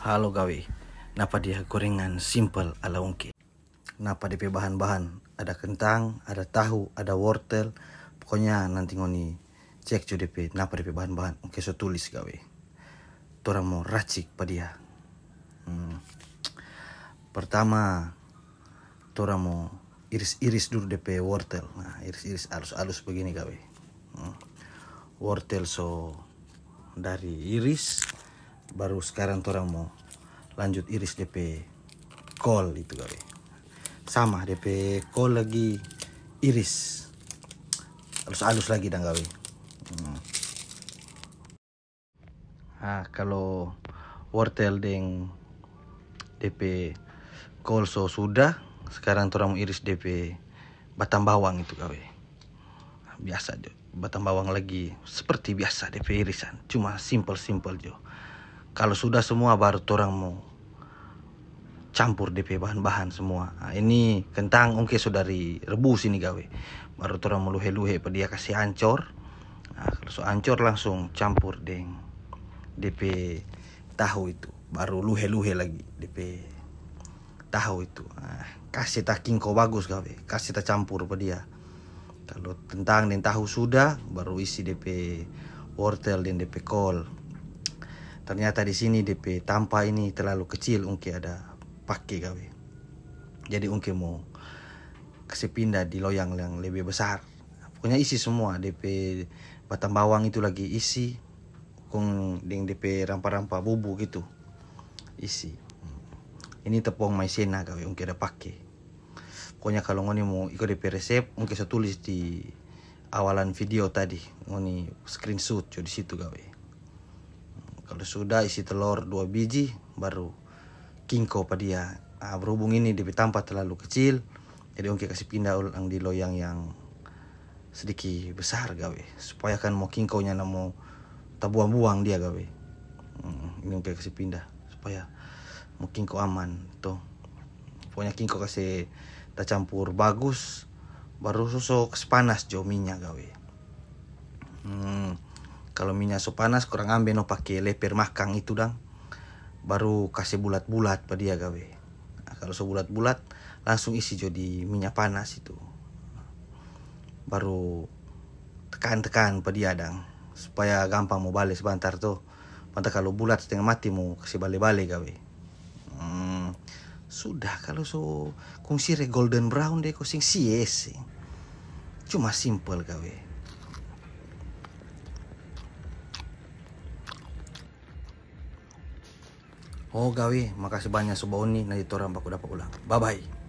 Halo gawe, napa dia gorengan simple ala ungke. Napa DP bahan-bahan, ada kentang, ada tahu, ada wortel. Pokoknya nanti ngoni cek cu DP, napa DP bahan-bahan. Oke, so tulis gawe. Torang mau racik pada dia. Hmm. Pertama, torang mau iris-iris dulu DP wortel. Nah, iris-iris alus-alus begini gawe. Hmm. Wortel so dari iris baru sekarang orang mau lanjut iris DP kol itu kali sama DP kol lagi iris harus halus lagi dan gawe hmm. nah kalau wortel deng DP kol so sudah sekarang orang mau iris DP batang bawang itu gawe biasa jo batang bawang lagi seperti biasa DP irisan cuma simple simple jo kalau sudah semua baru orang mau campur DP bahan-bahan semua nah, ini kentang oke okay, sudah direbus ini gawe baru orang mau luhe-luhe dia kasih ancor nah, kalau so ancor langsung campur deng DP tahu itu baru luhe-luhe lagi DP tahu itu nah, kasih taking kau bagus gawe kasih tak campur pada dia kalau tentang dan tahu sudah baru isi DP wortel dan DP kol Ternyata di sini DP tanpa ini terlalu kecil Ungki ada pakai gawe. Jadi Ungki mau kasih pindah di loyang yang lebih besar. Pokoknya isi semua DP batang bawang itu lagi isi. Kung dengan DP rampa-rampa bubu gitu. Isi. Ini tepung maizena gawe Ungki ada pakai pokoknya kalau ngoni mau ikut DP resep mungkin saya tulis di awalan video tadi ngoni screenshot jadi situ gawe kalau sudah isi telur dua biji baru kingko pada dia nah, berhubung ini dia tampak terlalu kecil jadi ongke kasih pindah ulang di loyang yang sedikit besar gawe supaya kan mau kingko nya mau tabuang-buang dia gawe hmm, ini ongke kasih pindah supaya mau kingko aman tuh pokoknya kingko kasih tak campur bagus baru susuk panas jominya gawe kalau minyak so panas kurang ambil no pakai leper makang itu dang baru kasih bulat-bulat pada ya, dia gawe nah, kalau so bulat-bulat langsung isi jadi minyak panas itu baru tekan-tekan pada ya, dia dang supaya gampang mau balik sebentar tuh Mantap kalau bulat setengah mati mau kasih balik-balik gawe hmm, sudah kalau so kongsi golden brown deh kosing sih. cuma simple gawe Oh gawi, makasih banyak sebau ini nanti orang aku dapat ulang. Bye bye.